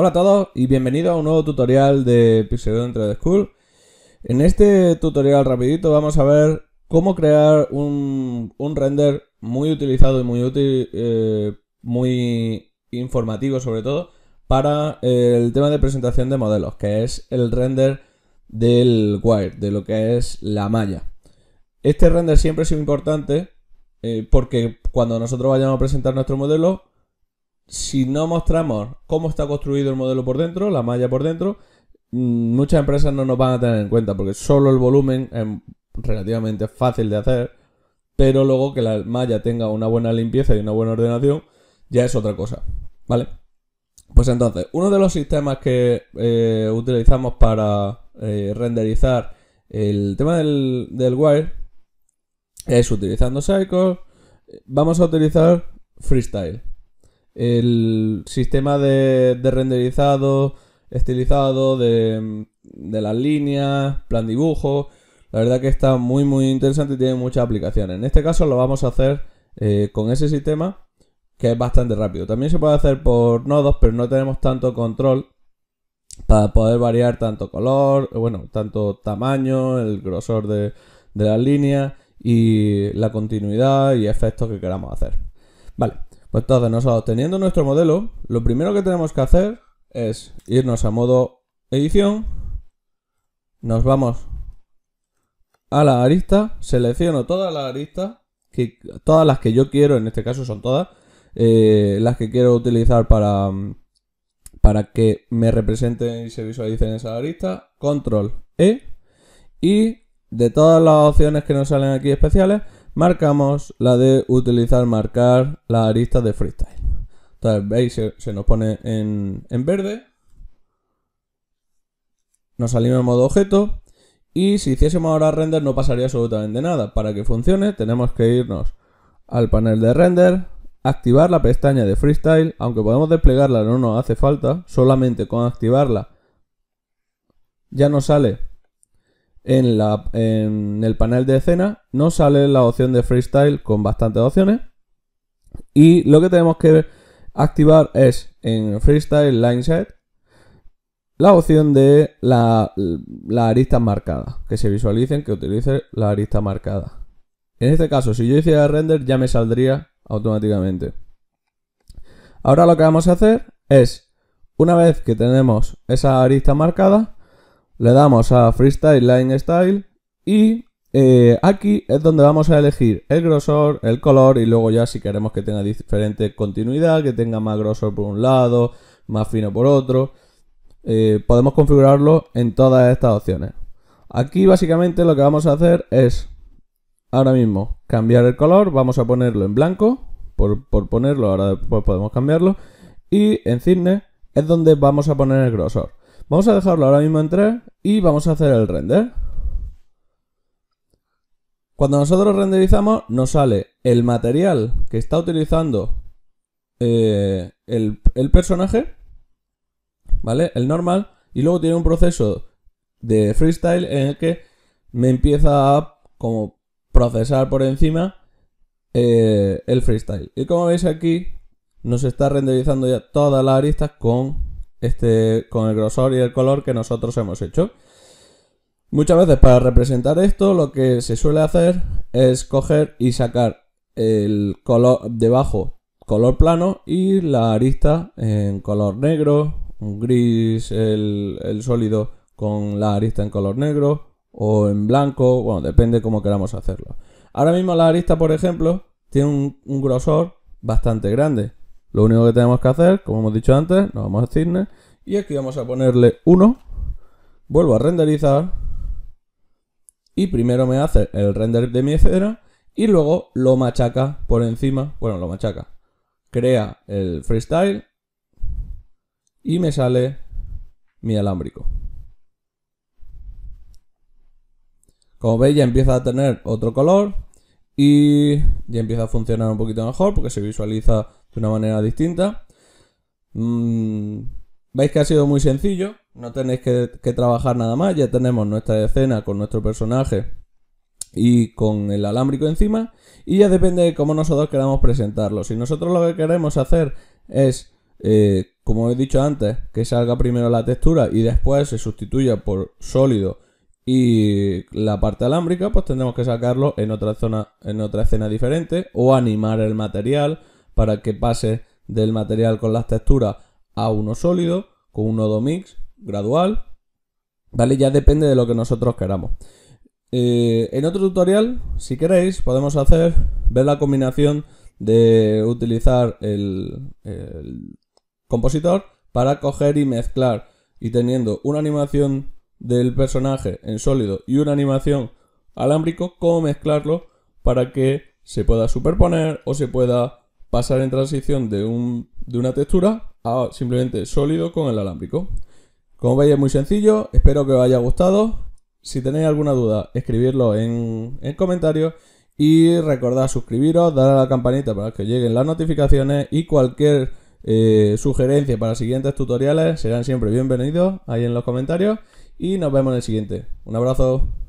Hola a todos y bienvenidos a un nuevo tutorial de Pixel dentro de School. En este tutorial rapidito vamos a ver cómo crear un, render muy utilizado y muy útil, eh, muy informativo sobre todo, para el tema de presentación de modelos, que es el render del wire, de lo que es la malla. Este render siempre es importante eh, porque cuando nosotros vayamos a presentar nuestro modelo, si no mostramos cómo está construido el modelo por dentro, la malla por dentro, mm, muchas empresas no nos van a tener en cuenta porque solo el volumen es relativamente fácil de hacer, pero luego que la malla tenga una buena limpieza y una buena ordenación ya es otra cosa, ¿vale? Pues entonces, uno de los sistemas que eh, utilizamos para eh, renderizar el tema del, wire es utilizando Cycle, vamos a utilizar Freestyle el sistema de, renderizado, estilizado, de, las líneas, plan dibujo. La verdad que está muy muy interesante y tiene muchas aplicaciones. En este caso lo vamos a hacer eh, con ese sistema que es bastante rápido. También se puede hacer por nodos, pero no tenemos tanto control para poder variar tanto color, bueno, tanto tamaño, el grosor de, de las líneas y la continuidad y efectos que queramos hacer. Vale, pues entonces, nosotros teniendo nuestro modelo, lo primero que tenemos que hacer es irnos a modo edición, nos vamos a la arista, selecciono todas las aristas, que, todas las que yo quiero, en este caso son todas, eh, las que quiero utilizar para, para que me representen y se visualicen esa arista, control E, y de todas las opciones que nos salen aquí especiales, marcamos la de utilizar, marcar la arista de freestyle. Entonces, veis, se, nos pone en, en verde. Nos salimos en modo objeto. Y si hiciésemos ahora render no pasaría absolutamente nada. Para que funcione tenemos que irnos al panel de render, activar la pestaña de freestyle, aunque podemos desplegarla no nos hace falta, solamente con activarla ya nos sale en, el panel de escena nos sale la opción de freestyle con bastantes opciones. Y lo que tenemos que activar es en freestyle line set la opción de las la aristas marcadas, que se visualicen, que utilice la arista marcada. En este caso, si yo hiciera render ya me saldría automáticamente. Ahora lo que vamos a hacer es, una vez que tenemos esa arista marcada, le damos a Freestyle Line Style y eh, aquí es donde vamos a elegir el grosor, el color y luego ya si queremos que tenga diferente continuidad, que tenga más grosor por un lado, más fino por otro, eh, podemos configurarlo en todas estas opciones. Aquí básicamente lo que vamos a hacer es ahora mismo cambiar el color, vamos a ponerlo en blanco, por, ponerlo, ahora después podemos cambiarlo, y en Cine es donde vamos a poner el grosor. Vamos a dejarlo ahora mismo entrar y vamos a hacer el render. Cuando nosotros renderizamos nos sale el material que está utilizando eh, el, personaje, ¿vale? El normal, y luego tiene un proceso de freestyle en el que me empieza a como procesar por encima eh, el freestyle. Y como veis aquí, nos está renderizando ya todas las aristas con este, con el grosor y el color que nosotros hemos hecho. Muchas veces para representar esto lo que se suele hacer es coger y sacar el color debajo color plano y la arista en color negro, un gris el, sólido con la arista en color negro o en blanco, bueno, depende cómo queramos hacerlo. Ahora mismo la arista, por ejemplo, tiene un grosor bastante grande. Lo único que tenemos que hacer, como hemos dicho antes, nos vamos a Cisne y aquí vamos a ponerle 1. Vuelvo a renderizar y primero me hace el render de mi escena y luego lo machaca por encima. Bueno, lo machaca. Crea el freestyle y me sale mi alámbrico. Como veis ya empieza a tener otro color y ya empieza a funcionar un poquito mejor porque se visualiza de una manera distinta. Mm, veis que ha sido muy sencillo, no tenéis que, trabajar nada más, ya tenemos nuestra escena con nuestro personaje y con el alámbrico encima y ya depende de cómo nosotros queramos presentarlo. Si nosotros lo que queremos hacer es, eh, como he dicho antes, que salga primero la textura y después se sustituya por sólido y la parte alámbrica, pues tendremos que sacarlo en otra zona, en otra escena diferente o animar el material para que pase del material con las texturas a uno sólido, con un nodo mix gradual, ¿vale? Ya depende de lo que nosotros queramos. Eh, en otro tutorial, si queréis, podemos hacer, ver la combinación de utilizar el, el compositor para coger y mezclar y teniendo una animación del personaje en sólido y una animación alámbrico, cómo mezclarlo para que se pueda superponer o se pueda pasar en transición de, un, de una textura a simplemente sólido con el alámbrico. Como veis es muy sencillo, espero que os haya gustado. Si tenéis alguna duda, escribirlo en, comentarios y recordad suscribiros, dar a la campanita para que lleguen las notificaciones y cualquier eh, sugerencia para siguientes tutoriales serán siempre bienvenidos ahí en los comentarios y nos vemos en el siguiente. Un abrazo.